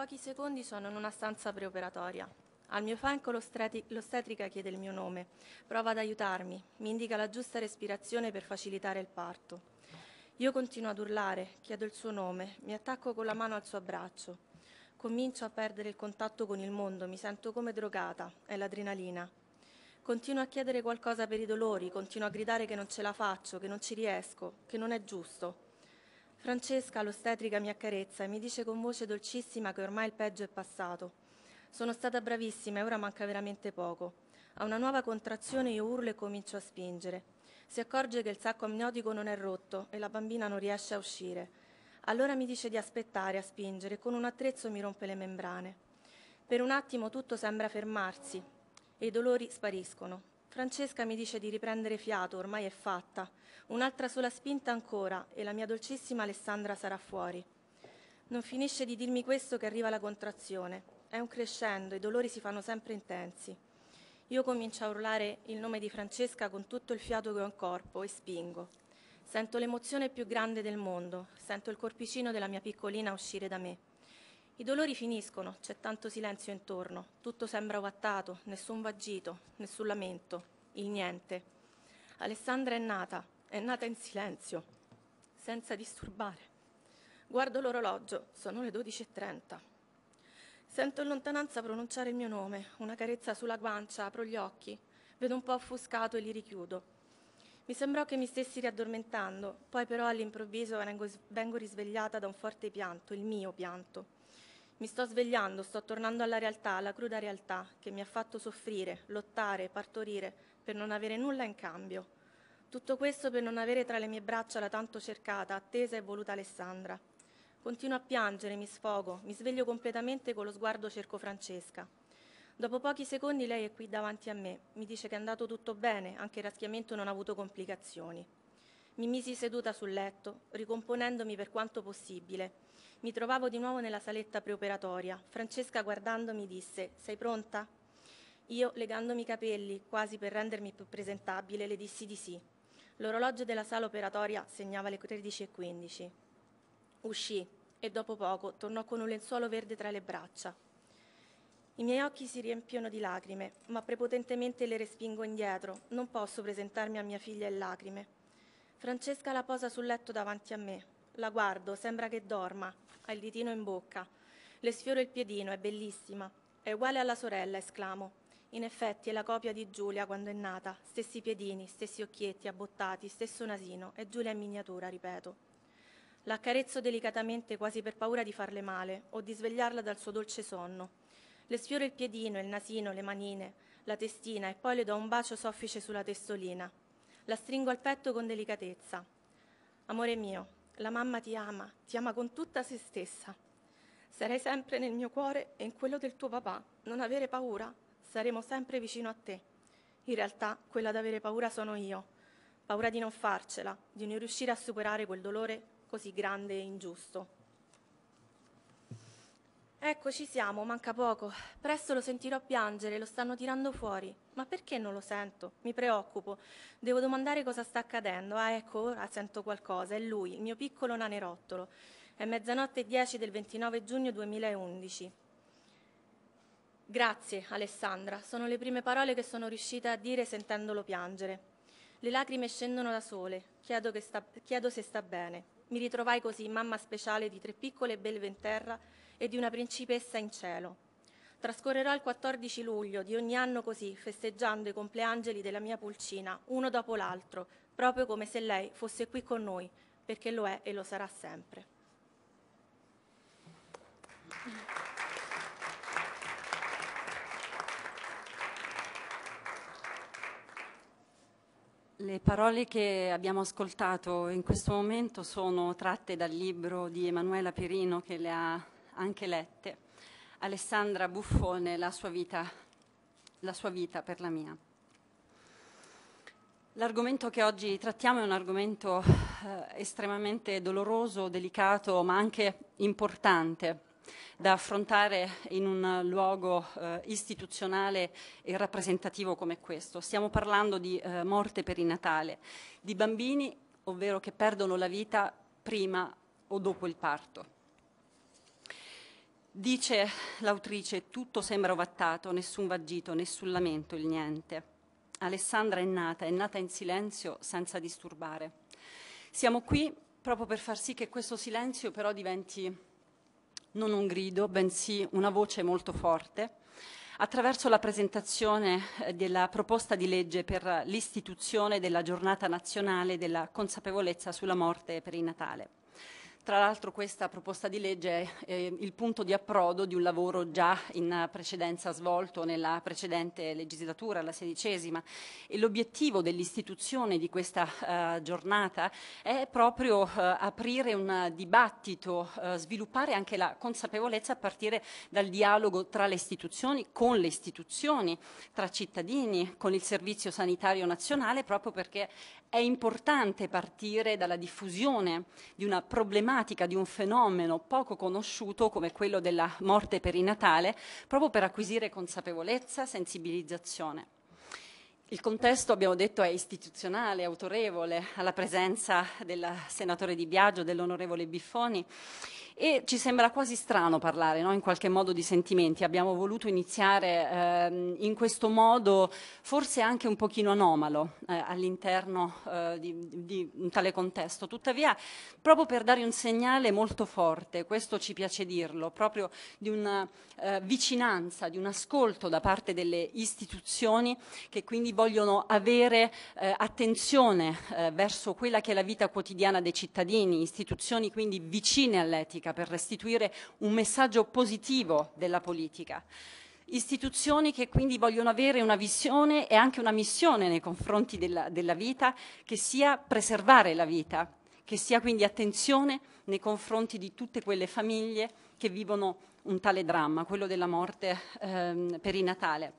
pochi secondi sono in una stanza preoperatoria. Al mio fianco l'ostetrica chiede il mio nome, prova ad aiutarmi, mi indica la giusta respirazione per facilitare il parto. Io continuo ad urlare, chiedo il suo nome, mi attacco con la mano al suo braccio. Comincio a perdere il contatto con il mondo, mi sento come drogata, è l'adrenalina. Continuo a chiedere qualcosa per i dolori, continuo a gridare che non ce la faccio, che non ci riesco, che non è giusto. Francesca, l'ostetrica, mi accarezza e mi dice con voce dolcissima che ormai il peggio è passato. Sono stata bravissima e ora manca veramente poco. A una nuova contrazione io urlo e comincio a spingere. Si accorge che il sacco amniotico non è rotto e la bambina non riesce a uscire. Allora mi dice di aspettare a spingere e con un attrezzo mi rompe le membrane. Per un attimo tutto sembra fermarsi e i dolori spariscono. Francesca mi dice di riprendere fiato, ormai è fatta. Un'altra sola spinta ancora e la mia dolcissima Alessandra sarà fuori. Non finisce di dirmi questo che arriva la contrazione. È un crescendo, i dolori si fanno sempre intensi. Io comincio a urlare il nome di Francesca con tutto il fiato che ho in corpo e spingo. Sento l'emozione più grande del mondo, sento il corpicino della mia piccolina uscire da me. I dolori finiscono, c'è tanto silenzio intorno, tutto sembra ovattato, nessun vagito, nessun lamento, il niente. Alessandra è nata, è nata in silenzio, senza disturbare. Guardo l'orologio, sono le 12.30. Sento in lontananza pronunciare il mio nome, una carezza sulla guancia, apro gli occhi, vedo un po' offuscato e li richiudo. Mi sembrò che mi stessi riaddormentando, poi però all'improvviso vengo, vengo risvegliata da un forte pianto, il mio pianto. Mi sto svegliando, sto tornando alla realtà, alla cruda realtà che mi ha fatto soffrire, lottare, partorire per non avere nulla in cambio. Tutto questo per non avere tra le mie braccia la tanto cercata, attesa e voluta Alessandra. Continuo a piangere, mi sfogo, mi sveglio completamente con lo sguardo cerco Francesca. Dopo pochi secondi lei è qui davanti a me, mi dice che è andato tutto bene, anche il raschiamento non ha avuto complicazioni. Mi misi seduta sul letto, ricomponendomi per quanto possibile mi trovavo di nuovo nella saletta preoperatoria. Francesca guardandomi disse «Sei pronta?» Io, legandomi i capelli, quasi per rendermi più presentabile, le dissi di sì. L'orologio della sala operatoria segnava le 13.15. Uscì e dopo poco tornò con un lenzuolo verde tra le braccia. I miei occhi si riempiono di lacrime, ma prepotentemente le respingo indietro. Non posso presentarmi a mia figlia in lacrime. Francesca la posa sul letto davanti a me la guardo, sembra che dorma, ha il ditino in bocca. Le sfioro il piedino, è bellissima. È uguale alla sorella, esclamo. In effetti è la copia di Giulia quando è nata, stessi piedini, stessi occhietti abbottati, stesso nasino, è Giulia in miniatura, ripeto. L'accarezzo delicatamente quasi per paura di farle male o di svegliarla dal suo dolce sonno. Le sfioro il piedino, il nasino, le manine, la testina e poi le do un bacio soffice sulla testolina. La stringo al petto con delicatezza. Amore mio, la mamma ti ama, ti ama con tutta se stessa. Sarai sempre nel mio cuore e in quello del tuo papà. Non avere paura, saremo sempre vicino a te. In realtà, quella ad avere paura sono io. Paura di non farcela, di non riuscire a superare quel dolore così grande e ingiusto. Ecco, ci siamo, manca poco. Presto lo sentirò piangere, lo stanno tirando fuori. Ma perché non lo sento? Mi preoccupo. Devo domandare cosa sta accadendo. Ah, ecco, ora sento qualcosa. È lui, il mio piccolo nanerottolo. È mezzanotte 10 del 29 giugno 2011. Grazie, Alessandra. Sono le prime parole che sono riuscita a dire sentendolo piangere. Le lacrime scendono da sole. Chiedo, sta, chiedo se sta bene. Mi ritrovai così, mamma speciale di tre piccole belve in terra e di una principessa in cielo. Trascorrerò il 14 luglio di ogni anno così, festeggiando i compleangeli della mia pulcina, uno dopo l'altro, proprio come se lei fosse qui con noi, perché lo è e lo sarà sempre. Le parole che abbiamo ascoltato in questo momento sono tratte dal libro di Emanuela Pirino che le ha anche lette. Alessandra Buffone, la sua vita, la sua vita per la mia. L'argomento che oggi trattiamo è un argomento eh, estremamente doloroso, delicato, ma anche importante da affrontare in un luogo eh, istituzionale e rappresentativo come questo. Stiamo parlando di eh, morte Natale, di bambini, ovvero che perdono la vita prima o dopo il parto. Dice l'autrice, tutto sembra ovattato, nessun vagito, nessun lamento, il niente. Alessandra è nata, è nata in silenzio senza disturbare. Siamo qui proprio per far sì che questo silenzio però diventi non un grido, bensì una voce molto forte, attraverso la presentazione eh, della proposta di legge per l'istituzione della giornata nazionale della consapevolezza sulla morte per il Natale. Tra l'altro questa proposta di legge è il punto di approdo di un lavoro già in precedenza svolto nella precedente legislatura, la sedicesima, e l'obiettivo dell'istituzione di questa uh, giornata è proprio uh, aprire un dibattito, uh, sviluppare anche la consapevolezza a partire dal dialogo tra le istituzioni, con le istituzioni, tra cittadini, con il Servizio Sanitario Nazionale, proprio perché è importante partire dalla diffusione di una problematica problematica di un fenomeno poco conosciuto come quello della morte perinatale, proprio per acquisire consapevolezza, sensibilizzazione. Il contesto, abbiamo detto, è istituzionale, autorevole, alla presenza del senatore Di Biagio, dell'onorevole Biffoni e ci sembra quasi strano parlare no? in qualche modo di sentimenti. Abbiamo voluto iniziare ehm, in questo modo forse anche un pochino anomalo eh, all'interno eh, di, di tale contesto. Tuttavia, proprio per dare un segnale molto forte, questo ci piace dirlo, proprio di una eh, vicinanza, di un ascolto da parte delle istituzioni che quindi vogliono avere eh, attenzione eh, verso quella che è la vita quotidiana dei cittadini, istituzioni quindi vicine all'etica politica, per restituire un messaggio positivo della politica. Istituzioni che quindi vogliono avere una visione e anche una missione nei confronti della, della vita, che sia preservare la vita, che sia quindi attenzione nei confronti di tutte quelle famiglie che vivono un tale dramma, quello della morte ehm, Natale.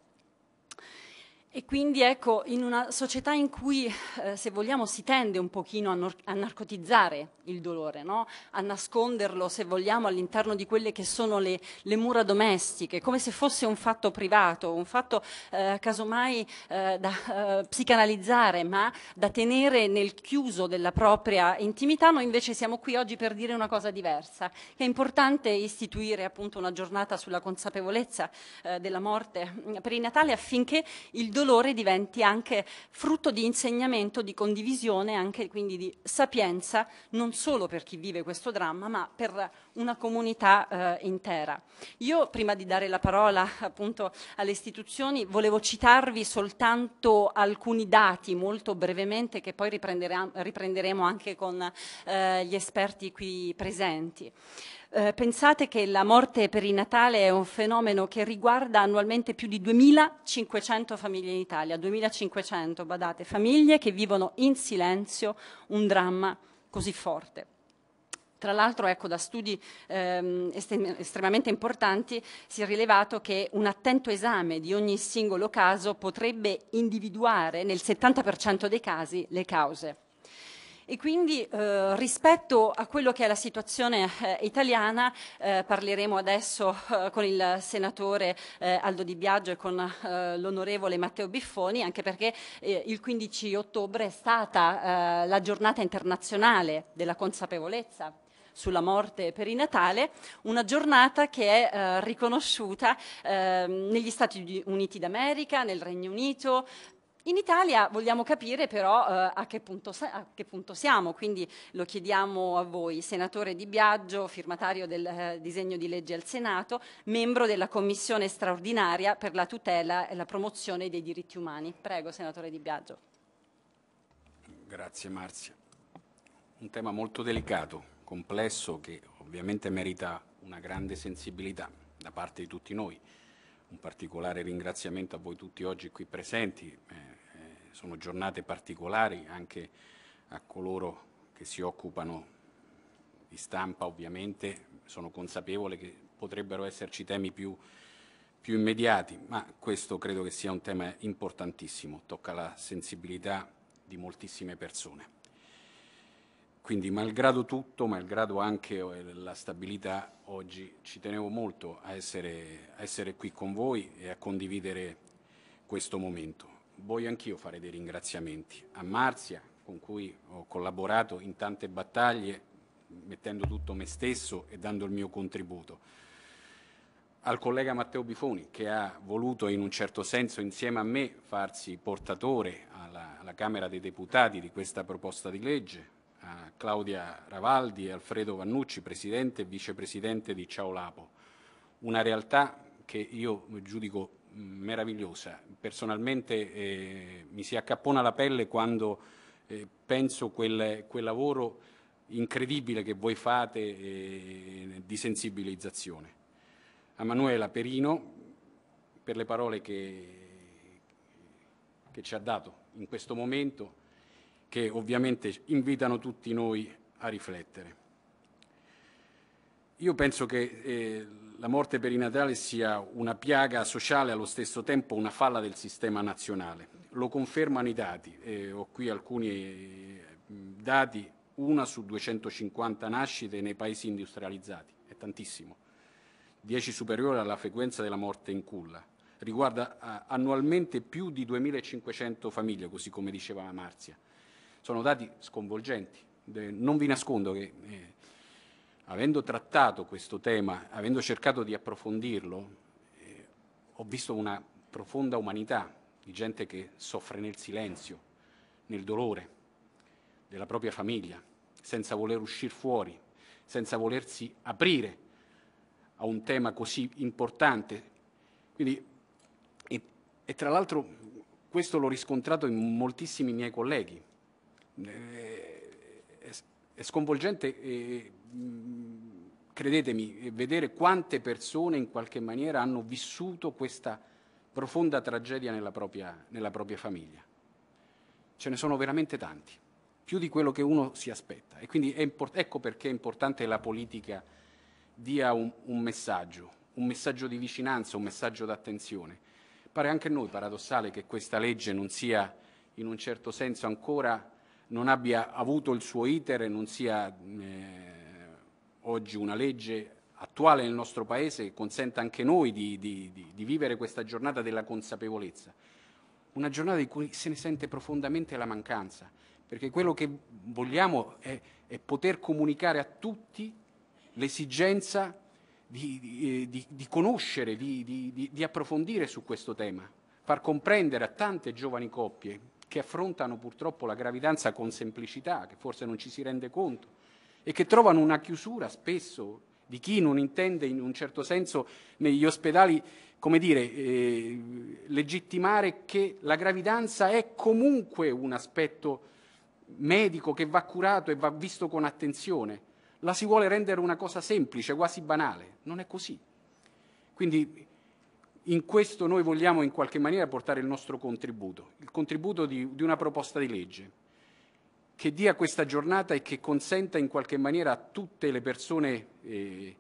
E quindi ecco, in una società in cui, eh, se vogliamo, si tende un pochino a, nor- a narcotizzare il dolore, no? a nasconderlo, se vogliamo, all'interno di quelle che sono le, le mura domestiche, come se fosse un fatto privato, un fatto eh, casomai eh, da eh, psicanalizzare, ma da tenere nel chiuso della propria intimità, noi invece siamo qui oggi per dire una cosa diversa, che è importante istituire appunto una giornata sulla consapevolezza eh, della morte mm, per Natale affinché il dolore dolore diventi anche frutto di insegnamento, di condivisione, anche quindi di sapienza, non solo per chi vive questo dramma, ma per una comunità eh, intera. Io prima di dare la parola appunto alle istituzioni volevo citarvi soltanto alcuni dati molto brevemente che poi riprenderemo anche con eh, gli esperti qui presenti. Eh, pensate che la morte perinatale è un fenomeno che riguarda annualmente più di 2.500 famiglie in Italia, 2.500, badate, famiglie che vivono in silenzio un dramma così forte. Tra l'altro, ecco, da studi ehm, estremamente importanti si è rilevato che un attento esame di ogni singolo caso potrebbe individuare nel 70% dei casi le cause. E quindi eh, rispetto a quello che è la situazione eh, italiana, eh, parleremo adesso eh, con il senatore eh, Aldo Di Biagio e con eh, l'onorevole Matteo Biffoni, anche perché il 15 ottobre è stata la giornata internazionale della consapevolezza sulla morte per il Natale, una giornata che è eh, riconosciuta eh, negli Stati Uniti d'America, nel Regno Unito, in Italia vogliamo capire però eh, a, che punto, a, che punto, siamo, quindi lo chiediamo a voi, senatore Di Biagio, firmatario del eh, disegno di legge al Senato, membro della Commissione straordinaria per la tutela e la promozione dei diritti umani. Prego, senatore Di Biagio. Grazie Marzia. Un tema molto delicato, complesso, che ovviamente merita una grande sensibilità da parte di tutti noi. Un particolare ringraziamento a voi tutti oggi qui presenti, eh, sono giornate particolari anche a coloro che si occupano di stampa ovviamente, sono consapevole che potrebbero esserci temi più, più immediati, ma questo credo che sia un tema importantissimo, tocca la sensibilità di moltissime persone. Quindi malgrado tutto, malgrado anche eh, la stabilità, oggi ci tenevo molto a essere, a essere qui con voi e a condividere questo momento voglio anch'io fare dei ringraziamenti a Marzia, con cui ho collaborato in tante battaglie, mettendo tutto me stesso e dando il mio contributo. Al collega Matteo Bifoni, che ha voluto in un certo senso insieme a me farsi portatore alla, alla Camera dei Deputati di questa proposta di legge, a Claudia Ravaldi e Alfredo Vannucci, presidente e vicepresidente di Ciao Lapo, una realtà che io giudico meravigliosa. Personalmente eh, mi si accappona la pelle quando eh, penso quel, quel, lavoro incredibile che voi fate eh, di sensibilizzazione. A Manuela Perino per le parole che, che ci ha dato in questo momento che ovviamente invitano tutti noi a riflettere. Io penso che eh, la morte per il Natale sia una piaga sociale e allo stesso tempo una falla del sistema nazionale. Lo confermano i dati, eh, ho qui alcuni eh, dati, una su 250 nascite nei paesi industrializzati, è tantissimo, 10 superiore alla frequenza della morte in culla. Riguarda annualmente più di 2.500 famiglie, così come diceva Marzia. Sono dati sconvolgenti. Non vi nascondo che... Eh, avendo trattato questo tema, avendo cercato di approfondirlo, eh, ho visto una profonda umanità di gente che soffre nel silenzio, nel dolore della propria famiglia, senza voler uscire fuori, senza volersi aprire a un tema così importante. Quindi, e, e tra l'altro questo l'ho riscontrato in moltissimi miei colleghi. Eh, è, è sconvolgente. Eh, Mm, credetemi, vedere quante persone in qualche maniera hanno vissuto questa profonda tragedia nella propria, nella propria famiglia. Ce ne sono veramente tanti, più di quello che uno si aspetta. E quindi import- ecco perché è importante che la politica dia un, un messaggio, un messaggio di vicinanza, un messaggio d'attenzione. Pare anche a noi paradossale che questa legge non sia in un certo senso ancora non abbia avuto il suo iter e non sia eh, oggi una legge attuale nel nostro Paese che consenta anche noi di, di, di, di vivere questa giornata della consapevolezza, una giornata di cui se ne sente profondamente la mancanza, perché quello che vogliamo è, è poter comunicare a tutti l'esigenza di, di, eh, di, conoscere, di, di, approfondire su questo tema, far comprendere a tante giovani coppie che affrontano purtroppo la gravidanza con semplicità, che forse non ci si rende conto, e che trovano una chiusura spesso di chi non intende in un certo senso negli ospedali come dire, eh, legittimare che la gravidanza è comunque un aspetto medico che va curato e va visto con attenzione. La si vuole rendere una cosa semplice, quasi banale. Non è così. Quindi in questo noi vogliamo in qualche maniera portare il nostro contributo, il contributo di, di una proposta di legge che dia questa giornata e che consenta in qualche maniera a tutte le persone eh,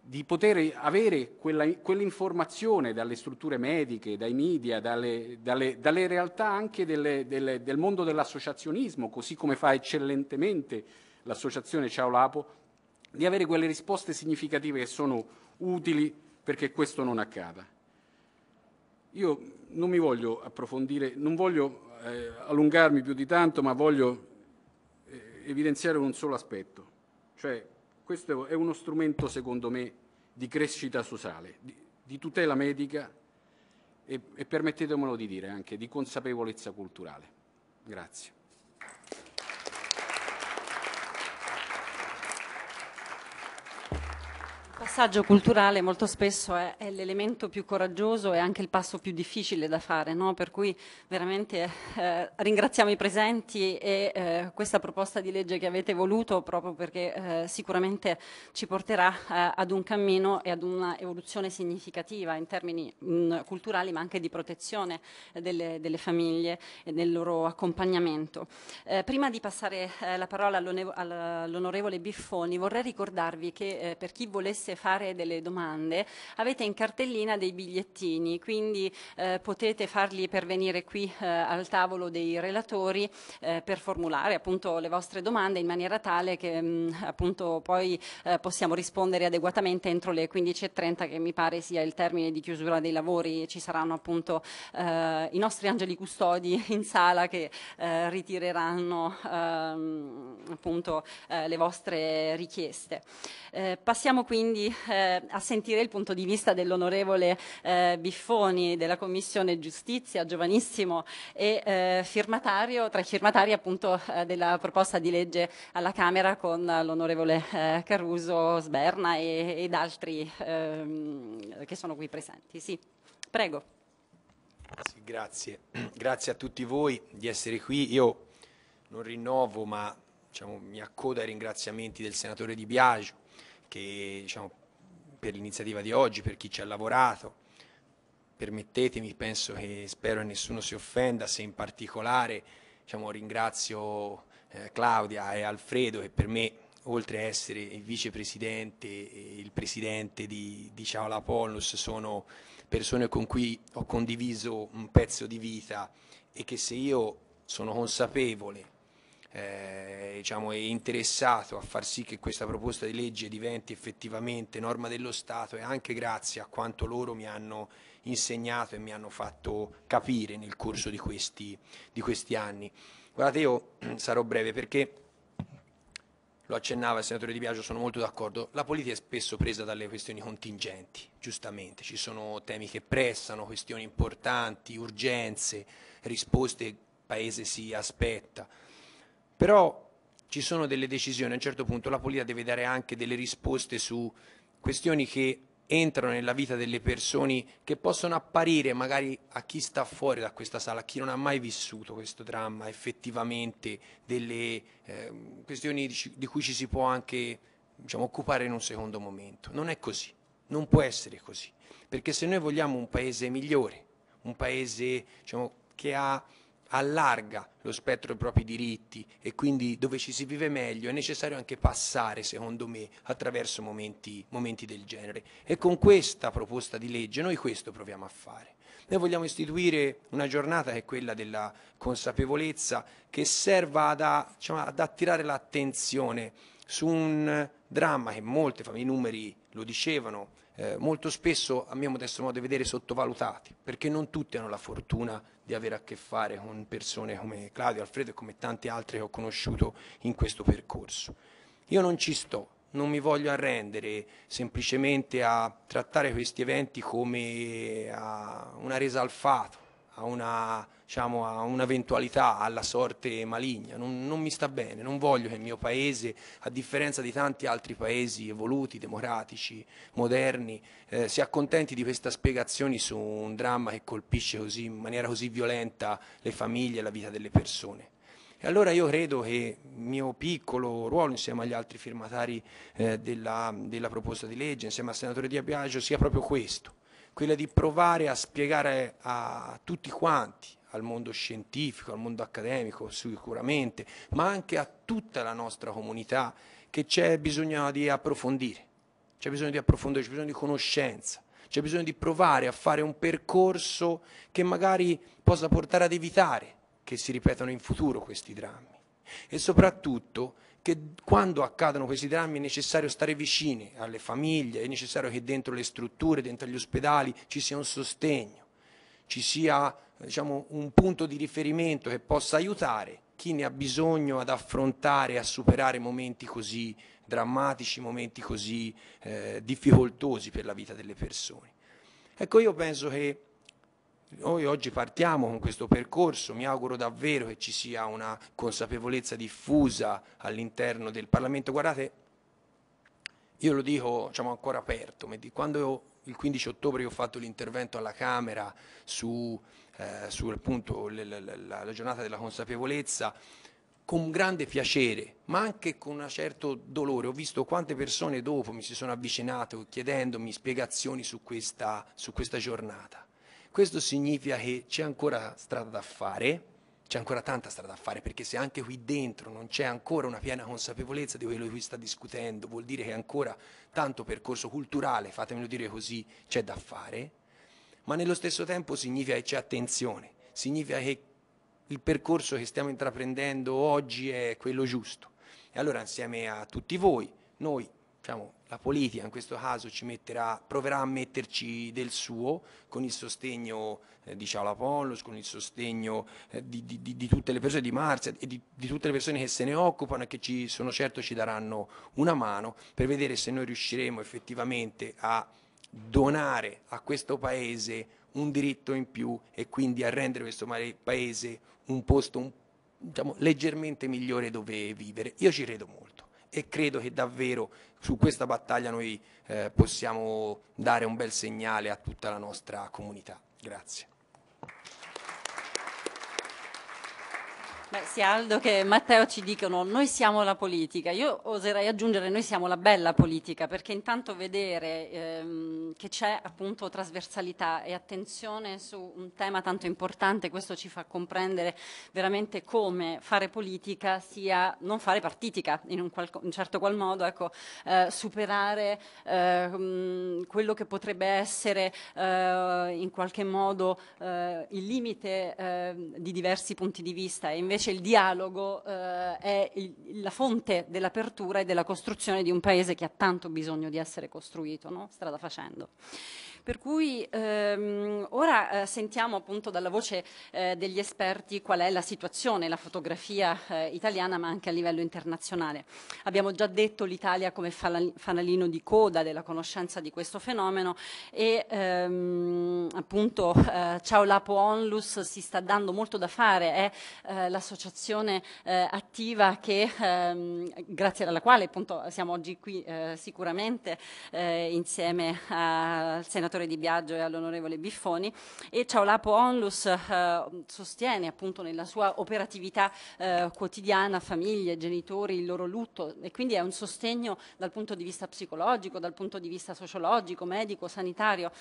di poter avere quell'informazione dalle strutture mediche, dai media, dalle, dalle, dalle realtà anche delle, delle, del mondo dell'associazionismo, così come fa eccellentemente l'associazione Ciao Lapo, di avere quelle risposte significative che sono utili perché questo non accada. Io non mi voglio approfondire, non voglio eh, allungarmi più di tanto, ma voglio eh, evidenziare un solo aspetto, cioè questo è uno strumento secondo me di crescita sociale, di, di tutela medica e, e permettetemelo di dire anche di consapevolezza culturale. Grazie. passaggio culturale molto spesso è, è l'elemento più coraggioso e anche il passo più difficile da fare, no? per cui veramente eh, ringraziamo i presenti e eh, questa proposta di legge che avete voluto proprio perché eh, sicuramente ci porterà eh, ad un cammino e ad un'evoluzione significativa in termini mh, mm, culturali ma anche di protezione delle, delle, famiglie e del loro accompagnamento. Eh, prima di passare eh, la parola all'onorevole Biffoni vorrei ricordarvi che per chi volesse volesse fare delle domande, avete in cartellina dei bigliettini, quindi eh, potete farli pervenire qui eh, al tavolo dei relatori eh, per formulare appunto le vostre domande in maniera tale che mh, mm, appunto poi eh, possiamo rispondere adeguatamente entro le 15.30 che mi pare sia il termine di chiusura dei lavori. Ci saranno appunto eh, i nostri angeli custodi in sala che eh, ritireranno ehm, appunto le vostre richieste. passiamo quindi quindi eh, a sentire il punto di vista dell'onorevole eh, Biffoni della Commissione Giustizia, giovanissimo e eh, firmatario, tra i firmatari appunto eh, della proposta di legge alla Camera con l'onorevole eh, Caruso Sberna e, ed altri ehm, che sono qui presenti. Sì, prego. Sì, grazie. grazie a tutti voi di essere qui. Io non rinnovo ma diciamo, mi accoda ai ringraziamenti del senatore Di Biagio che diciamo, per l'iniziativa di oggi, per chi ci ha lavorato. Permettetemi, penso che spero che nessuno si offenda se in particolare diciamo, ringrazio eh, Claudia e Alfredo che per me oltre a essere il vicepresidente e il presidente di, di Ciao La Polnus, sono persone con cui ho condiviso un pezzo di vita e che se io sono consapevole eh, diciamo, è interessato a far sì che questa proposta di legge diventi effettivamente norma dello Stato e anche grazie a quanto loro mi hanno insegnato e mi hanno fatto capire nel corso di questi, di questi anni. Guardate, io sarò breve perché lo accennava il senatore Di Biagio, sono molto d'accordo, la politica è spesso presa dalle questioni contingenti, giustamente, ci sono temi che pressano, questioni importanti, urgenze, risposte che il Paese si aspetta. Però ci sono delle decisioni, a un certo punto la politica deve dare anche delle risposte su questioni che entrano nella vita delle persone che possono apparire magari a chi sta fuori da questa sala, a chi non ha mai vissuto questo dramma effettivamente, delle eh, questioni di, cui ci si può anche diciamo, occupare in un secondo momento. Non è così, non può essere così, perché se noi vogliamo un paese migliore, un paese diciamo, che ha allarga lo spettro dei propri diritti e quindi dove ci si vive meglio è necessario anche passare, secondo me, attraverso momenti, momenti del genere. E con questa proposta di legge noi questo proviamo a fare. Noi vogliamo istituire una giornata che è quella della consapevolezza che serva ad, diciamo, ad attirare l'attenzione su un dramma che molte famiglie, i numeri lo dicevano, eh, molto spesso a mio modesto modo di vedere sottovalutati, perché non tutti hanno la fortuna di avere a che fare con persone come Claudio, Alfredo e come tante altre che ho conosciuto in questo percorso. Io non ci sto, non mi voglio arrendere semplicemente a trattare questi eventi come eh, una resa al fato, a una diciamo, a un'eventualità, alla sorte maligna, non, non mi sta bene, non voglio che il mio paese, a differenza di tanti altri paesi evoluti, democratici, moderni, eh, si accontenti di questa spiegazione su un dramma che colpisce così, in maniera così violenta le famiglie e la vita delle persone. E allora io credo che il mio piccolo ruolo, insieme agli altri firmatari eh, della, della, proposta di legge, insieme al senatore Di Abbiagio, sia proprio questo, quello di provare a spiegare a tutti quanti al mondo scientifico, al mondo accademico sicuramente, ma anche a tutta la nostra comunità che c'è bisogno di approfondire, c'è bisogno di approfondire, c'è bisogno di conoscenza, c'è bisogno di provare a fare un percorso che magari possa portare ad evitare che si ripetano in futuro questi drammi e soprattutto che quando accadono questi drammi è necessario stare vicini alle famiglie, è necessario che dentro le strutture, dentro gli ospedali ci sia un sostegno, ci sia diciamo, un punto di riferimento che possa aiutare chi ne ha bisogno ad affrontare, a superare momenti così drammatici, momenti così eh, difficoltosi per la vita delle persone. Ecco, io penso che noi oggi partiamo con questo percorso, mi auguro davvero che ci sia una consapevolezza diffusa all'interno del Parlamento. Guardate, io lo dico diciamo, ancora aperto, quando il 15 ottobre io ho fatto l'intervento alla Camera su eh, appunto la, la giornata della consapevolezza con grande piacere, ma anche con un certo dolore. Ho visto quante persone dopo mi si sono avvicinate chiedendomi spiegazioni su questa, su questa giornata. Questo significa che c'è ancora strada da fare, c'è ancora tanta strada da fare, perché se anche qui dentro non c'è ancora una piena consapevolezza di quello di cui sta discutendo, vuol dire che ancora tanto percorso culturale, fatemelo dire così, c'è da fare ma nello stesso tempo significa che c'è attenzione, significa che il percorso che stiamo intraprendendo oggi è quello giusto. E allora insieme a tutti voi, noi, diciamo, la politica in questo caso metterà, proverà a metterci del suo con il sostegno eh, di Ciao Pollos, con il sostegno eh, di, di, di, tutte le persone di Marzia e di, di, tutte le persone che se ne occupano e che ci, sono certo ci daranno una mano per vedere se noi riusciremo effettivamente a donare a questo paese un diritto in più e quindi a rendere questo paese un posto un, diciamo, leggermente migliore dove vivere. Io ci credo molto e credo che davvero su questa battaglia noi eh, possiamo dare un bel segnale a tutta la nostra comunità. Grazie. Beh, sia Aldo che Matteo ci dicono noi siamo la politica, io oserei aggiungere noi siamo la bella politica perché intanto vedere ehm, che c'è appunto trasversalità e attenzione su un tema tanto importante, questo ci fa comprendere veramente come fare politica sia non fare partitica in un, qual- in certo qual modo, ecco, eh, superare eh, quello che potrebbe essere eh, in qualche modo eh, il limite ehm, di diversi punti di vista e invece invece il dialogo eh, è il, la fonte dell'apertura e della costruzione di un paese che ha tanto bisogno di essere costruito, no? strada facendo. Per cui ehm, ora eh, sentiamo appunto dalla voce eh, degli esperti qual è la situazione, la fotografia eh, italiana ma anche a livello internazionale. Abbiamo già detto l'Italia come fanalino di coda della conoscenza di questo fenomeno e ehm, appunto eh, Ciao Lapo Onlus si sta dando molto da fare, è eh, l'associazione eh, attiva che, ehm, grazie alla quale appunto siamo oggi qui eh, sicuramente insieme al senatore senatore Di Biagio e all'onorevole Biffoni e Ciaulapo Onlus eh, sostiene appunto nella sua operatività eh, quotidiana famiglie, genitori, il loro lutto e quindi è un sostegno dal punto di vista psicologico, dal punto di vista sociologico, medico, sanitario,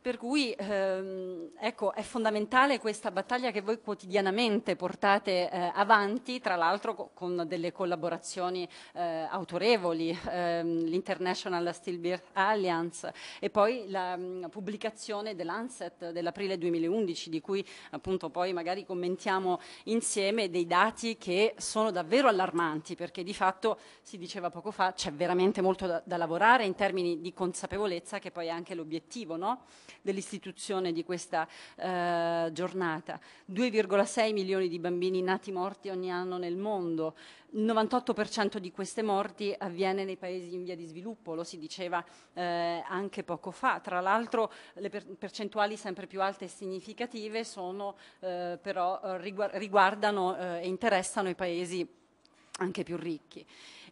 per cui ehm, ecco, è fondamentale questa battaglia che voi quotidianamente portate eh, avanti, tra l'altro con delle collaborazioni eh, autorevoli, ehm, l'International Steel Beer Alliance e poi la, pubblicazione dell'Anset dell'aprile 2011, di cui appunto poi magari commentiamo insieme dei dati che sono davvero allarmanti, perché di fatto, si diceva poco fa, c'è veramente molto da, da lavorare in termini di consapevolezza, che poi è anche l'obiettivo no? dell'istituzione di questa eh, giornata. 2,6 milioni di bambini nati morti ogni anno nel mondo, il 98% di queste morti avviene nei paesi in via di sviluppo, lo si diceva eh, anche poco fa. Tra l'altro le per percentuali sempre più alte e significative sono, eh, però riguardano eh, e interessano i paesi anche più ricchi.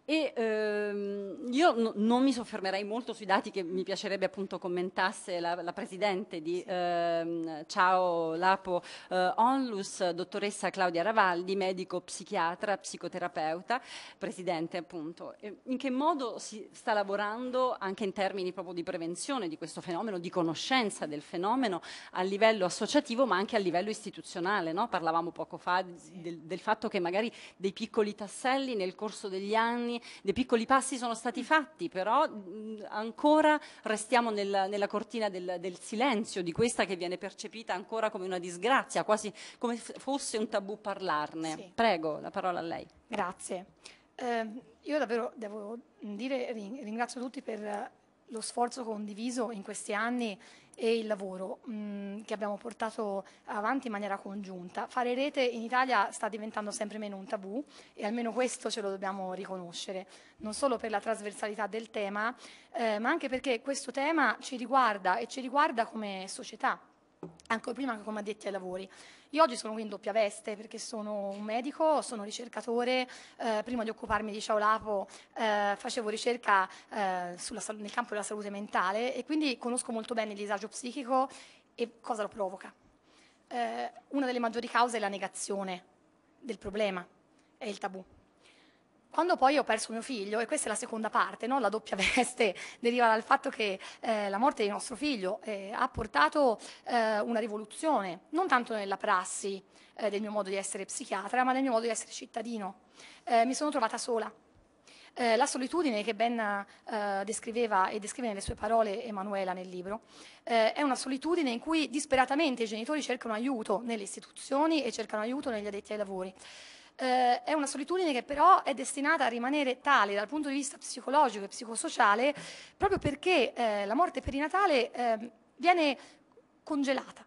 E ehm, io no, non mi soffermerei molto sui dati che mi piacerebbe appunto commentasse la, la presidente di ehm, Ciao Lapo eh, Onlus, dottoressa Claudia Ravaldi, medico psichiatra, psicoterapeuta, presidente appunto. E in che modo si sta lavorando anche in termini proprio di prevenzione di questo fenomeno, di conoscenza del fenomeno a livello associativo ma anche a livello istituzionale? No? Parlavamo poco fa del, del fatto che magari dei piccoli tasselli nel corso degli anni piani, dei piccoli passi sono stati fatti, però mh, mm, ancora restiamo nel, nella cortina del, del, silenzio, di questa che viene percepita ancora come una disgrazia, quasi come fosse un tabù parlarne. Sì. Prego, la parola a lei. Grazie. Eh, io davvero devo dire, ringrazio tutti per lo sforzo condiviso in questi anni e il lavoro mh, mm, che abbiamo portato avanti in maniera congiunta. Fare rete in Italia sta diventando sempre meno un tabù e almeno questo ce lo dobbiamo riconoscere, non solo per la trasversalità del tema, eh, ma anche perché questo tema ci riguarda e ci riguarda come società, ancora prima che come addetti ai lavori. Io oggi sono qui in doppia veste perché sono un medico, sono ricercatore, eh, prima di occuparmi di Ciaolapo eh, facevo ricerca eh, sulla, nel campo della salute mentale e quindi conosco molto bene il disagio psichico e cosa lo provoca. Eh, una delle maggiori cause è la negazione del problema, è il tabù. Quando poi ho perso mio figlio, e questa è la seconda parte, no? la doppia veste deriva dal fatto che eh, la morte di nostro figlio eh, ha portato eh, una rivoluzione, non tanto nella prassi eh, del mio modo di essere psichiatra, ma nel mio modo di essere cittadino. Eh, mi sono trovata sola. Eh, la solitudine che Ben descriveva e descrive nelle sue parole Emanuela nel libro è una solitudine in cui disperatamente i genitori cercano aiuto nelle istituzioni e cercano aiuto negli addetti ai lavori eh, è una solitudine che però è destinata a rimanere tale dal punto di vista psicologico e psicosociale proprio perché eh, la morte perinatale eh, viene congelata,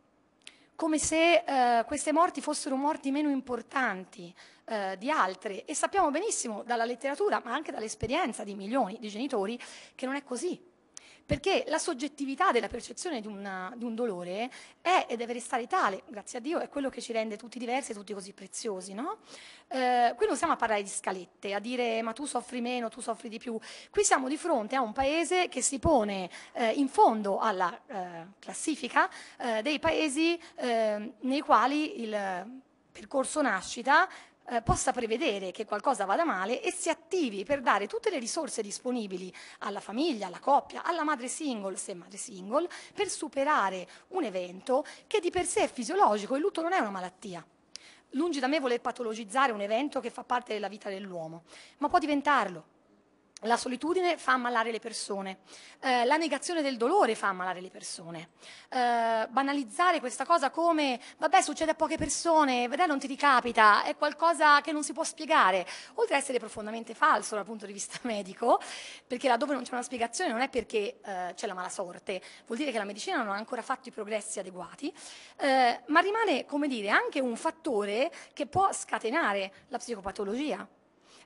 come se eh, queste morti fossero morti meno importanti eh, di altre e sappiamo benissimo dalla letteratura ma anche dall'esperienza di milioni di genitori che non è così perché la soggettività della percezione di, una, di, un dolore è e deve restare tale, grazie a Dio, è quello che ci rende tutti diversi e tutti così preziosi. No? Eh, qui non stiamo a parlare di scalette, a dire ma tu soffri meno, tu soffri di più, qui siamo di fronte a un paese che si pone eh, in fondo alla eh, classifica eh, dei paesi ehm, nei quali il percorso nascita eh, possa prevedere che qualcosa vada male e si attivi per dare tutte le risorse disponibili alla famiglia, alla coppia, alla madre single, se madre single, per superare un evento che di per sé è fisiologico, il lutto non è una malattia. Lungi da me voler patologizzare un evento che fa parte della vita dell'uomo, ma può diventarlo la solitudine fa ammalare le persone, eh, la negazione del dolore fa ammalare le persone. Eh, banalizzare questa cosa come vabbè succede a poche persone, vedrai non ti ricapita, è qualcosa che non si può spiegare, oltre ad essere profondamente falso dal punto di vista medico, perché laddove non c'è una spiegazione non è perché eh, c'è la mala sorte, vuol dire che la medicina non ha ancora fatto i progressi adeguati, eh, ma rimane come dire anche un fattore che può scatenare la psicopatologia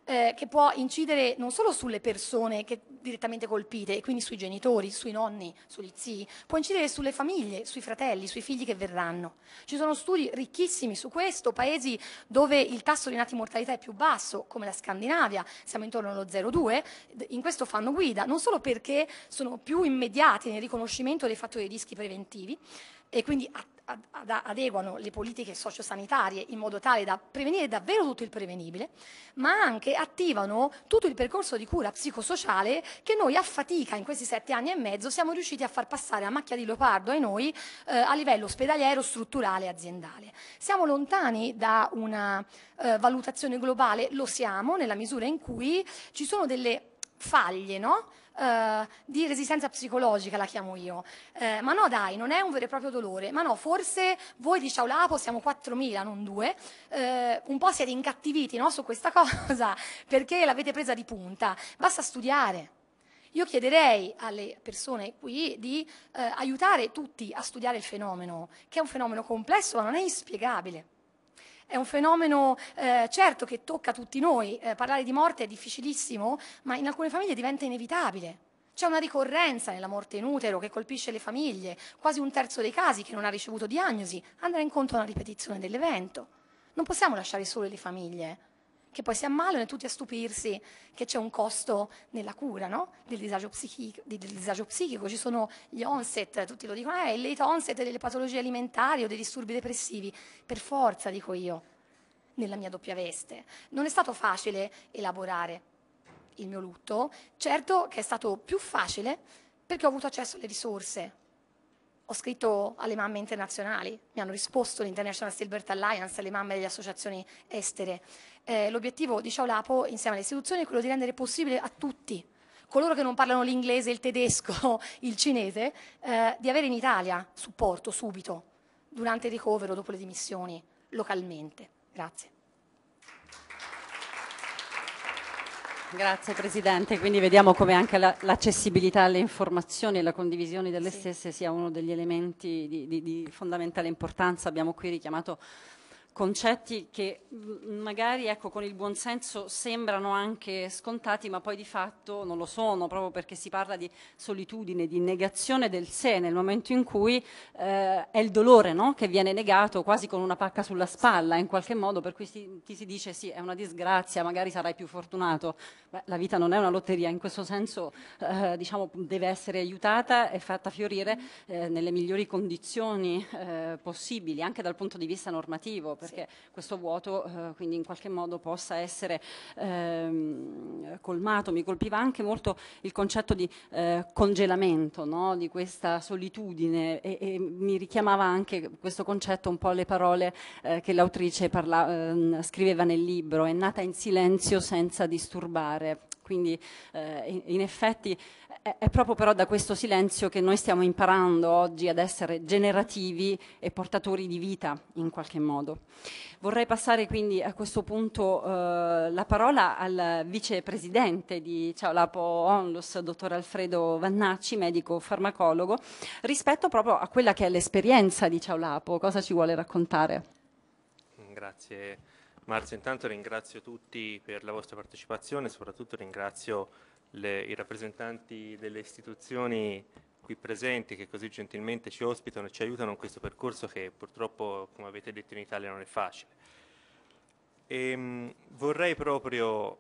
eh, che può incidere non solo sulle persone che direttamente colpite, e quindi sui genitori, sui nonni, sugli zii, può incidere sulle famiglie, sui fratelli, sui figli che verranno. Ci sono studi ricchissimi su questo, paesi dove il tasso di nati mortalità è più basso, come la Scandinavia, siamo intorno allo 0,2, in questo fanno guida, non solo perché sono più immediati nel riconoscimento dei fattori di rischi preventivi, e quindi adeguano le politiche sociosanitarie in modo tale da prevenire davvero tutto il prevenibile, ma anche attivano tutto il percorso di cura psicosociale che noi a fatica in questi sette anni e mezzo siamo riusciti a far passare a macchia di leopardo ai noi eh, a livello ospedaliero, strutturale e aziendale. Siamo lontani da una eh, valutazione globale, lo siamo nella misura in cui ci sono delle faglie, no? Eh, di resistenza psicologica, la chiamo io. Eh, ma no dai, non è un vero e proprio dolore, ma no, forse voi di Ciaulapo siamo 4.000, non 2, eh, un po' siete incattiviti no, su questa cosa perché l'avete presa di punta, basta studiare. Io chiederei alle persone qui di eh, aiutare tutti a studiare il fenomeno, che è un fenomeno complesso ma non è inspiegabile. È un fenomeno eh, certo che tocca tutti noi, eh, parlare di morte è difficilissimo, ma in alcune famiglie diventa inevitabile. C'è una ricorrenza nella morte in utero che colpisce le famiglie, quasi un terzo dei casi che non ha ricevuto diagnosi andrà incontro a una ripetizione dell'evento. Non possiamo lasciare sole le famiglie. Eh che poi si ammalano e tutti a stupirsi che c'è un costo nella cura no? del, disagio psichico, del, disagio psichico, ci sono gli onset, tutti lo dicono, eh, il late onset delle patologie alimentari o dei disturbi depressivi, per forza dico io, nella mia doppia veste. Non è stato facile elaborare il mio lutto, certo che è stato più facile perché ho avuto accesso alle risorse, ho scritto alle mamme internazionali, mi hanno risposto l'International Silbert Alliance, alle mamme delle associazioni estere, eh, l'obiettivo di Ciaulapo insieme alle istituzioni è quello di rendere possibile a tutti coloro che non parlano l'inglese, il tedesco, il cinese, eh, di avere in Italia supporto subito, durante il ricovero, dopo le dimissioni, localmente. Grazie. Grazie Presidente, quindi vediamo come anche l'accessibilità la, alle informazioni e la condivisione delle sì. stesse sia uno degli elementi di, di, di fondamentale importanza. Abbiamo qui richiamato concetti che mm, magari ecco, con il buonsenso sembrano anche scontati, ma poi di fatto non lo sono, proprio perché si parla di solitudine, di negazione del sé nel momento in cui eh, è il dolore no? che viene negato quasi con una pacca sulla spalla, in qualche modo, per cui si, ti si dice sì, è una disgrazia, magari sarai più fortunato. Beh, la vita non è una lotteria, in questo senso eh, diciamo, deve essere aiutata e fatta fiorire eh, nelle migliori condizioni eh, possibili, anche dal punto di vista normativo perché sì. questo vuoto eh, quindi in qualche modo possa essere ehm, colmato. Mi colpiva anche molto il concetto di eh, congelamento, no? di questa solitudine e, e, mi richiamava anche questo concetto un po' alle parole eh, che l'autrice parla, ehm, scriveva nel libro, è nata in silenzio senza disturbare. Quindi eh, in effetti è, è proprio però da questo silenzio che noi stiamo imparando oggi ad essere generativi e portatori di vita in qualche modo. Vorrei passare quindi a questo punto eh, la parola al vicepresidente di Ciaolapo Onlus, dottor Alfredo Vannacci, medico farmacologo, rispetto proprio a quella che è l'esperienza di Ciaolapo. Cosa ci vuole raccontare? Grazie. Marzio, intanto ringrazio tutti per la vostra partecipazione, soprattutto ringrazio le, i rappresentanti delle istituzioni qui presenti che così gentilmente ci ospitano e ci aiutano in questo percorso che purtroppo, come avete detto, in Italia non è facile. E, ehm, mh, vorrei proprio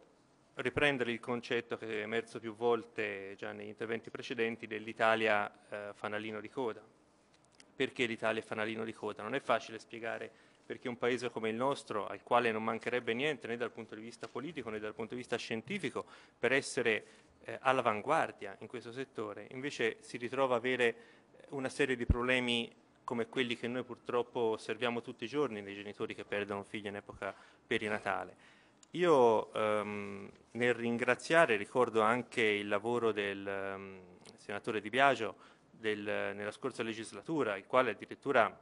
riprendere il concetto che è emerso più volte già negli interventi precedenti dell'Italia eh, fanalino di coda. Perché l'Italia è fanalino di coda? Non è facile spiegare perché un paese come il nostro, al quale non mancherebbe niente né dal punto di vista politico né dal punto di vista scientifico, per essere eh, all'avanguardia in questo settore, invece si ritrova ad avere eh, una serie di problemi come quelli che noi purtroppo osserviamo tutti i giorni nei genitori che perdono figli in epoca perinatale. Io ehm, nel ringraziare ricordo anche il lavoro del ehm, senatore Di Biagio del, nella scorsa legislatura, il quale addirittura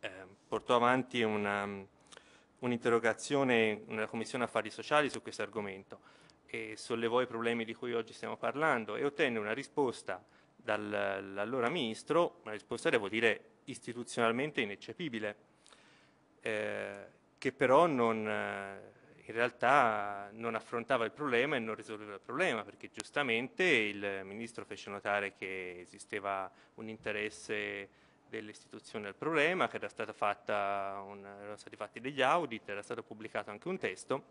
Ehm, portò avanti un'interrogazione nella Commissione Affari Sociali su questo argomento e sollevò i problemi di cui oggi stiamo parlando e ottenne una risposta dall'allora Ministro, una risposta devo dire istituzionalmente ineccepibile, eh, che però non, in realtà non affrontava il problema e non risolveva il problema, perché giustamente il Ministro fece notare che esisteva un interesse dell'istituzione al problema, che era stata fatta un, erano stati fatti degli audit, era stato pubblicato anche un testo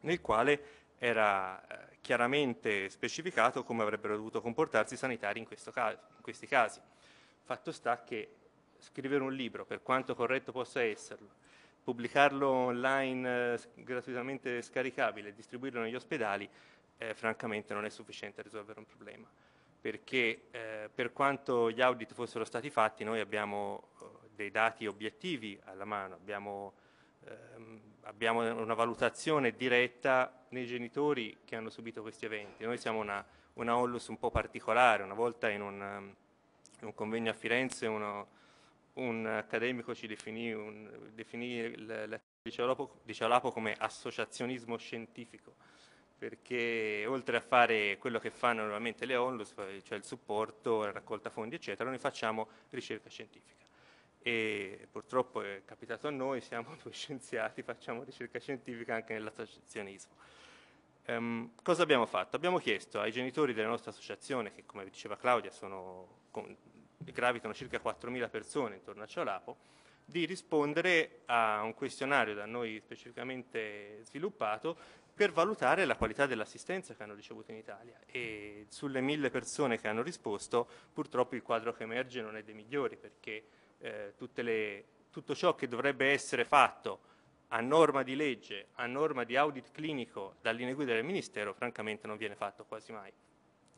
nel quale era eh, chiaramente specificato come avrebbero dovuto comportarsi i sanitari in, caso, in questi casi. Fatto sta che scrivere un libro, per quanto corretto possa esserlo, pubblicarlo online eh, gratuitamente scaricabile e distribuirlo negli ospedali, eh, francamente non è sufficiente a risolvere un problema perché eh, per quanto gli audit fossero stati fatti noi abbiamo eh, dei dati obiettivi alla mano, abbiamo, ehm, abbiamo una valutazione diretta nei genitori che hanno subito questi eventi. Noi siamo una, una Ollus un po' particolare, una volta in un, in un convegno a Firenze uno, un accademico ci definì, un, definì il, il, il, come associazionismo scientifico perché oltre a fare quello che fanno normalmente le onlus, cioè il supporto, la raccolta fondi, eccetera, noi facciamo ricerca scientifica. E purtroppo è capitato a noi, siamo due scienziati, facciamo ricerca scientifica anche nell'associazionismo. Um, cosa abbiamo fatto? Abbiamo chiesto ai genitori della nostra associazione, che come diceva Claudia sono, con, gravitano circa 4.000 persone intorno a Ciolapo, di rispondere a un questionario da noi specificamente sviluppato per valutare la qualità dell'assistenza che hanno ricevuto in Italia e sulle mille persone che hanno risposto purtroppo il quadro che emerge non è dei migliori perché eh, le, tutto ciò che dovrebbe essere fatto a norma di legge, a norma di audit clinico dalle linee guida del Ministero francamente non viene fatto quasi mai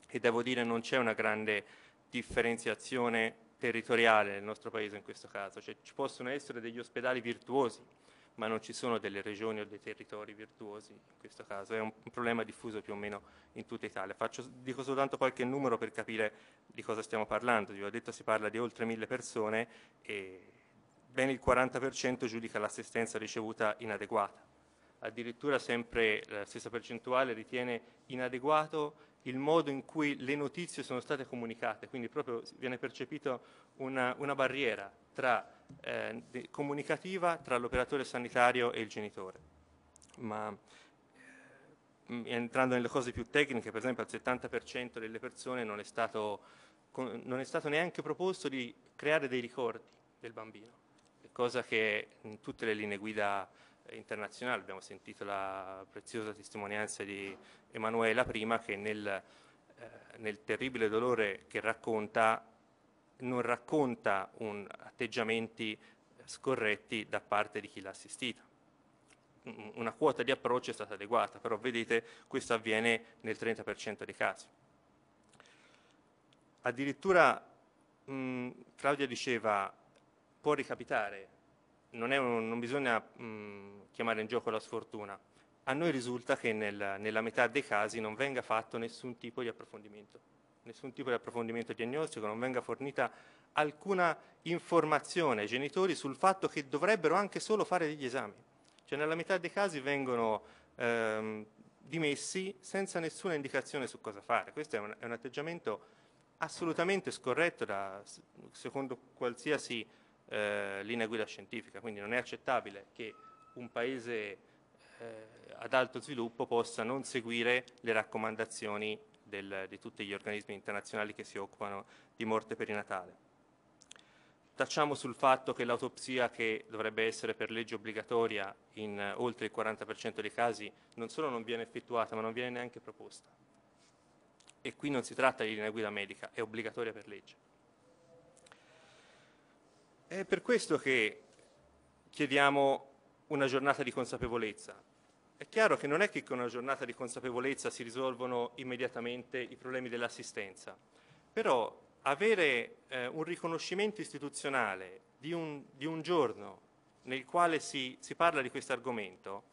e devo dire non c'è una grande differenziazione territoriale nel nostro paese in questo caso, cioè, ci possono essere degli ospedali virtuosi ma non ci sono delle regioni o dei territori virtuosi in questo caso, è un, problema diffuso più o meno in tutta Italia. Faccio, dico soltanto qualche numero per capire di cosa stiamo parlando, vi ho detto si parla di oltre mille persone e ben il 40% giudica l'assistenza ricevuta inadeguata, addirittura sempre la stessa percentuale ritiene inadeguato il modo in cui le notizie sono state comunicate, quindi proprio viene percepita una, una barriera tra eh, comunicativa tra l'operatore sanitario e il genitore. Ma eh, mm, entrando nelle cose più tecniche, per esempio al 70% delle persone non è, stato, non è stato neanche proposto di creare dei ricordi del bambino, cosa che in tutte le linee guida internazionali, abbiamo sentito la preziosa testimonianza di Emanuela prima che nel, eh, nel terribile dolore che racconta non racconta un, atteggiamenti eh, scorretti da parte di chi l'ha assistita. Una quota di approccio è stata adeguata, però vedete questo avviene nel 30% dei casi. Addirittura mh, mm, Claudia diceva può ricapitare, non, un, non bisogna mh, mm, chiamare in gioco la sfortuna. A noi risulta che nel, nella metà dei casi non venga fatto nessun tipo di approfondimento nessun tipo di approfondimento diagnostico, non venga fornita alcuna informazione ai genitori sul fatto che dovrebbero anche solo fare degli esami. Cioè nella metà dei casi vengono ehm, dimessi senza nessuna indicazione su cosa fare. Questo è un, è un atteggiamento assolutamente scorretto da, secondo qualsiasi eh, linea guida scientifica, quindi non è accettabile che un paese eh, ad alto sviluppo possa non seguire le raccomandazioni del, di tutti gli organismi internazionali che si occupano di morte perinatale. Tacciamo sul fatto che l'autopsia, che dovrebbe essere per legge obbligatoria in eh, oltre il 40% dei casi, non solo non viene effettuata, ma non viene neanche proposta. E qui non si tratta di linea guida medica, è obbligatoria per legge. È per questo che chiediamo una giornata di consapevolezza, è chiaro che non è che con una giornata di consapevolezza si risolvono immediatamente i problemi dell'assistenza, però avere eh, un riconoscimento istituzionale di un, di un, giorno nel quale si, si parla di questo argomento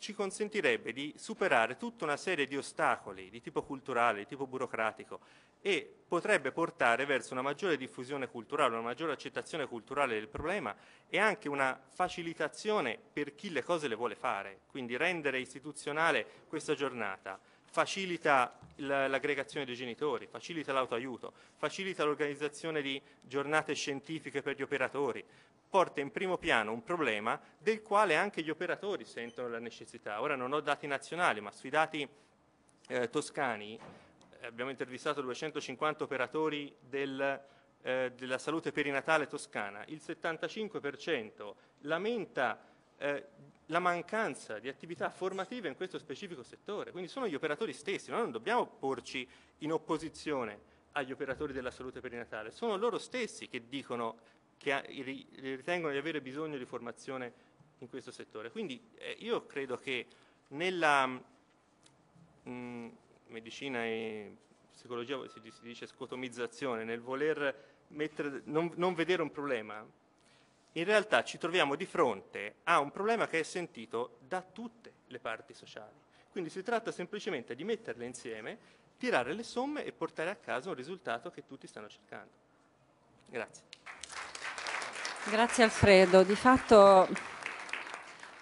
ci consentirebbe di superare tutta una serie di ostacoli di tipo culturale, di tipo burocratico e potrebbe portare verso una maggiore diffusione culturale, una maggiore accettazione culturale del problema e anche una facilitazione per chi le cose le vuole fare, quindi rendere istituzionale questa giornata facilita l'aggregazione dei genitori, facilita l'autoaiuto, facilita l'organizzazione di giornate scientifiche per gli operatori, porta in primo piano un problema del quale anche gli operatori sentono la necessità. Ora non ho dati nazionali, ma sui dati eh, toscani eh, abbiamo intervistato 250 operatori del, eh, della salute perinatale toscana, il 75% lamenta eh, la mancanza di attività formative in questo specifico settore, quindi sono gli operatori stessi, noi non dobbiamo porci in opposizione agli operatori della salute perinatale, sono loro stessi che dicono che ritengono di avere bisogno di formazione in questo settore. Quindi eh, io credo che nella mh, mm, medicina e psicologia si, si, dice scotomizzazione, nel voler mettere, non, non vedere un problema, in realtà ci troviamo di fronte a un problema che è sentito da tutte le parti sociali. Quindi si tratta semplicemente di metterle insieme, tirare le somme e portare a casa un risultato che tutti stanno cercando. Grazie. Grazie Alfredo. Di fatto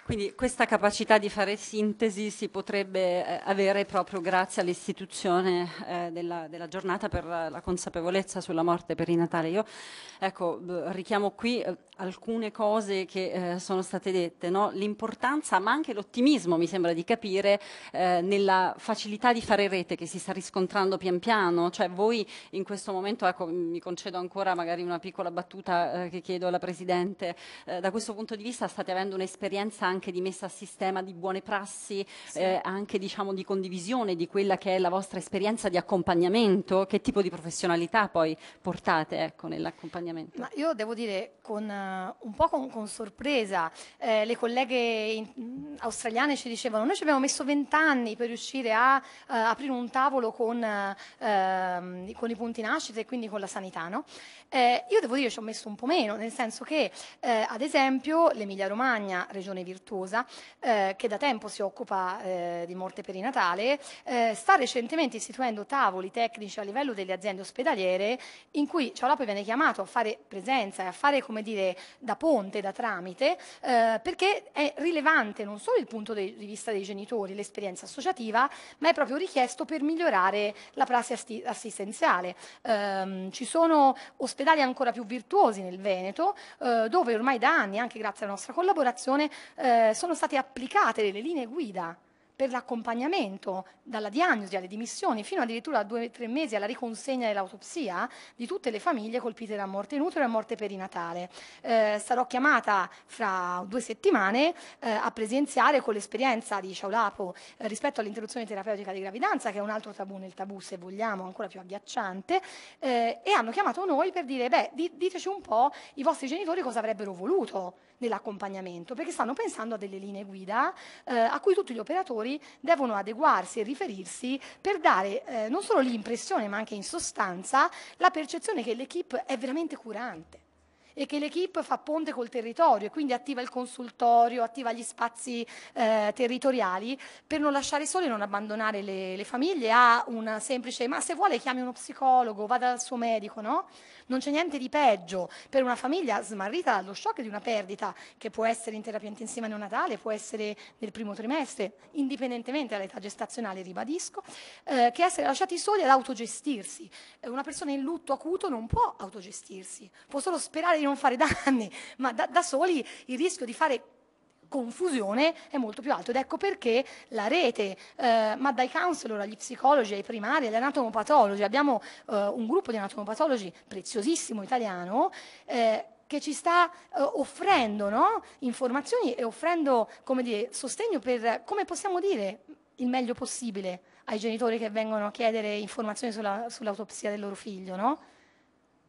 quindi questa capacità di fare sintesi si potrebbe eh, avere proprio grazie all'istituzione eh, della, della, giornata per la consapevolezza sulla morte perinatale. Io ecco, richiamo qui eh, alcune cose che eh, sono state dette, no? l'importanza ma anche l'ottimismo mi sembra di capire nella facilità di fare rete che si sta riscontrando pian piano, cioè voi in questo momento, ecco, mi concedo ancora magari una piccola battuta che chiedo alla Presidente, da questo punto di vista state avendo un'esperienza anche anche di messa a sistema di buone prassi, sì. eh, anche diciamo, di condivisione di quella che è la vostra esperienza di accompagnamento, che tipo di professionalità poi portate ecco, nell'accompagnamento? Ma io devo dire con, uh, un po' con, con sorpresa, eh, le colleghe in, mm, australiane ci dicevano noi ci abbiamo messo vent'anni per riuscire a uh, aprire un tavolo con, uh, con, i punti nascita e quindi con la sanità. No? Eh, io devo dire ci ho messo un po' meno, nel senso che eh, ad esempio l'Emilia Romagna, regione virtuosa, Tortosa, eh, che da tempo si occupa eh, di morte perinatale, eh, sta recentemente istituendo tavoli tecnici a livello delle aziende ospedaliere in cui Cialapo viene chiamato a fare presenza e a fare come dire da ponte, da tramite, eh, perché è rilevante non solo il punto di vista dei genitori, l'esperienza associativa, ma è proprio richiesto per migliorare la prassi asti- assistenziale. Ehm, ci sono ospedali ancora più virtuosi nel Veneto, eh, dove ormai da anni, anche grazie alla nostra collaborazione, eh, eh, sono state applicate delle linee guida per l'accompagnamento dalla diagnosi alle dimissioni fino addirittura a due o tre mesi alla riconsegna dell'autopsia di tutte le famiglie colpite da morte in utero e morte perinatale. Eh, sarò chiamata fra due settimane eh, a presenziare con l'esperienza di Ciaulapo eh, rispetto all'interruzione terapeutica di gravidanza, che è un altro tabù nel tabù, se vogliamo, ancora più agghiacciante, eh, e hanno chiamato noi per dire, beh, diteci un po' i vostri genitori cosa avrebbero voluto nell'accompagnamento, perché stanno pensando a delle linee guida eh, a cui tutti gli operatori devono adeguarsi e riferirsi per dare eh, non solo l'impressione, ma anche in sostanza la percezione che l'equipe è veramente curante e che l'equipe fa ponte col territorio e quindi attiva il consultorio, attiva gli spazi eh, territoriali per non lasciare soli e non abbandonare le, le famiglie a una semplice ma se vuole chiami uno psicologo, vada dal suo medico, no? Non c'è niente di peggio per una famiglia smarrita dallo shock di una perdita, che può essere in terapia intensiva neonatale, può essere nel primo trimestre, indipendentemente dall'età gestazionale, ribadisco, eh, che essere lasciati soli ad autogestirsi. Eh, una persona in lutto acuto non può autogestirsi, può solo sperare di non fare danni, ma da, da soli il rischio di fare confusione è molto più alto ed ecco perché la rete, eh, ma dai counselor agli psicologi, ai primari, agli anatomopatologi, abbiamo eh, un gruppo di anatomopatologi preziosissimo italiano eh, che ci sta eh, offrendo no? informazioni e offrendo dire, sostegno per, come possiamo dire, il meglio possibile ai genitori che vengono a chiedere informazioni sulla, sull'autopsia del loro figlio. No?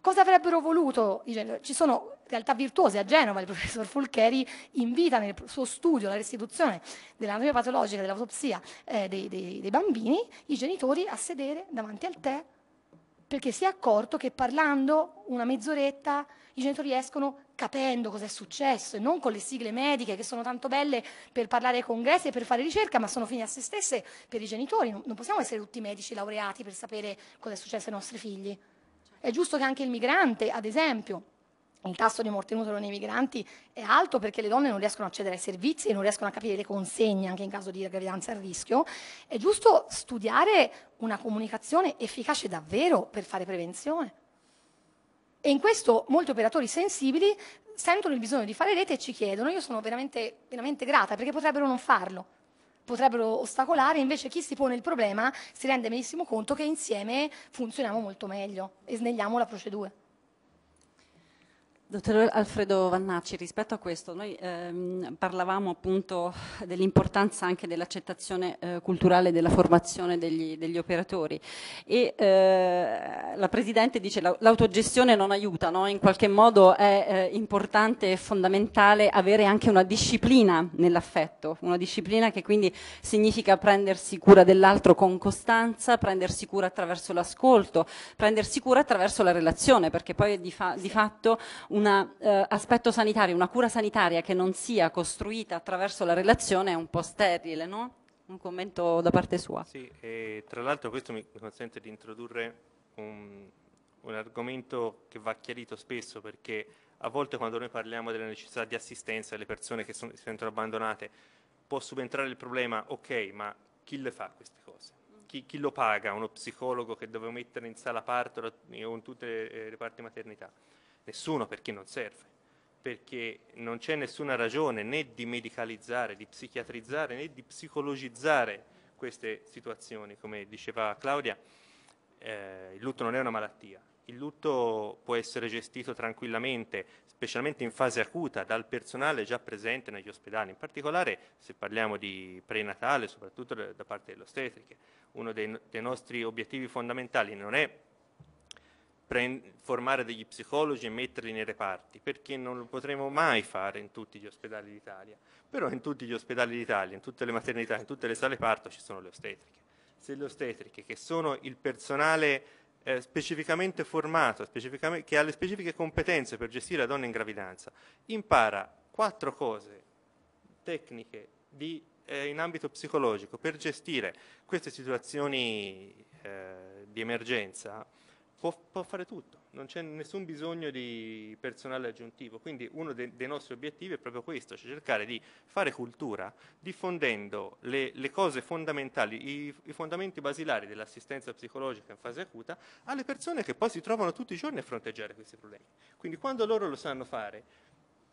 Cosa avrebbero voluto? Ci sono realtà virtuose a Genova, il professor Fulcheri invita nel suo studio la restituzione dell'anatomia patologica dell'autopsia eh, dei, dei, dei bambini, i genitori a sedere davanti al tè perché si è accorto che parlando una mezz'oretta i genitori escono capendo cosa è successo e non con le sigle mediche che sono tanto belle per parlare ai congressi e per fare ricerca, ma sono fini a se stesse per i genitori. Non possiamo essere tutti medici laureati per sapere cosa è successo ai nostri figli. È giusto che anche il migrante, ad esempio, il tasso di morte in nei migranti è alto perché le donne non riescono a accedere ai servizi e non riescono a capire le consegne anche in caso di gravidanza a rischio. È giusto studiare una comunicazione efficace davvero per fare prevenzione. E in questo molti operatori sensibili sentono il bisogno di fare rete e ci chiedono, io sono veramente, veramente grata perché potrebbero non farlo, potrebbero ostacolare, invece chi si pone il problema si rende benissimo conto che insieme funzioniamo molto meglio e snelliamo la procedura. Dottor Alfredo Vannacci, rispetto a questo, noi ehm, parlavamo appunto dell'importanza anche dell'accettazione eh, culturale della formazione degli, degli operatori e eh, la Presidente dice che l'autogestione non aiuta, no? in qualche modo è eh, importante e fondamentale avere anche una disciplina nell'affetto, una disciplina che quindi significa prendersi cura dell'altro con costanza, prendersi cura attraverso l'ascolto, prendersi cura attraverso la relazione, perché poi di, fa di fatto un un eh, aspetto sanitario, una cura sanitaria che non sia costruita attraverso la relazione è un po' sterile, no? Un commento da parte sua. Sì, tra l'altro questo mi consente di introdurre un, un argomento che va chiarito spesso perché a volte quando noi parliamo della necessità di assistenza alle persone che sono, si sentono abbandonate può subentrare il problema, ok, ma chi le fa queste cose? Chi, chi lo paga? Uno psicologo che deve mettere in sala parto o in tutte le, eh, le parti maternità? Nessuno perché non serve, perché non c'è nessuna ragione né di medicalizzare, di psichiatrizzare né di psicologizzare queste situazioni. Come diceva Claudia, eh, il lutto non è una malattia, il lutto può essere gestito tranquillamente, specialmente in fase acuta, dal personale già presente negli ospedali, in particolare se parliamo di prenatale, soprattutto da parte delle ostetriche. Uno dei, dei nostri obiettivi fondamentali non è formare degli psicologi e metterli nei reparti, perché non lo potremo mai fare in tutti gli ospedali d'Italia. Però in tutti gli ospedali d'Italia, in tutte le maternità, in tutte le sale parto ci sono le ostetriche. Se le ostetriche, che sono il personale eh, specificamente formato, specificamente, che ha le specifiche competenze per gestire la donna in gravidanza, impara quattro cose tecniche di, eh, in ambito psicologico per gestire queste situazioni eh, di emergenza, può, può fare tutto, non c'è nessun bisogno di personale aggiuntivo. Quindi uno de, dei nostri obiettivi è proprio questo, cioè cercare di fare cultura diffondendo le, le cose fondamentali, i, i, fondamenti basilari dell'assistenza psicologica in fase acuta alle persone che poi si trovano tutti i giorni a fronteggiare questi problemi. Quindi quando loro lo sanno fare,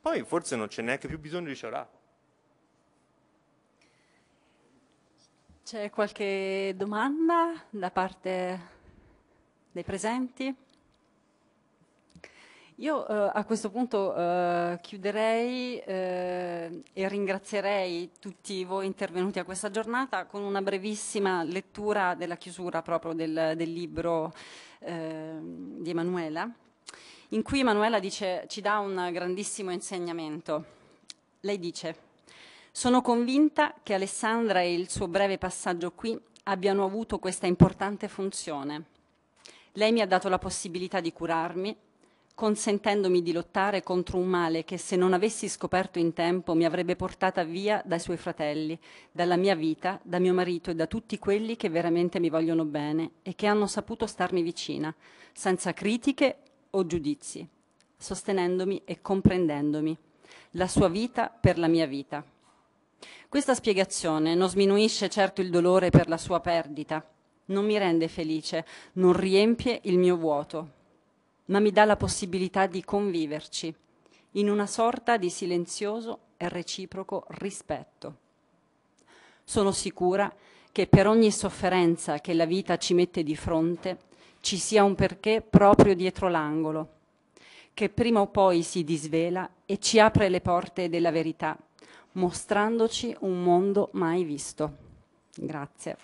poi forse non c'è neanche più bisogno di Ciorao. C'è qualche domanda da parte dei presenti? Io eh, a questo punto eh, chiuderei eh, e ringrazierei tutti voi intervenuti a questa giornata con una brevissima lettura della chiusura proprio del, del libro ehm, di Emanuela, in cui Emanuela dice, ci dà un grandissimo insegnamento. Lei dice, sono convinta che Alessandra e il suo breve passaggio qui abbiano avuto questa importante funzione lei mi ha dato la possibilità di curarmi, consentendomi di lottare contro un male che se non avessi scoperto in tempo mi avrebbe portata via dai suoi fratelli, dalla mia vita, da mio marito e da tutti quelli che veramente mi vogliono bene e che hanno saputo starmi vicina, senza critiche o giudizi, sostenendomi e comprendendomi. La sua vita per la mia vita. Questa spiegazione non sminuisce certo il dolore per la sua perdita, non mi rende felice, non riempie il mio vuoto, ma mi dà la possibilità di conviverci in una sorta di silenzioso e reciproco rispetto. Sono sicura che per ogni sofferenza che la vita ci mette di fronte ci sia un perché proprio dietro l'angolo, che prima o poi si disvela e ci apre le porte della verità, mostrandoci un mondo mai visto. Grazie.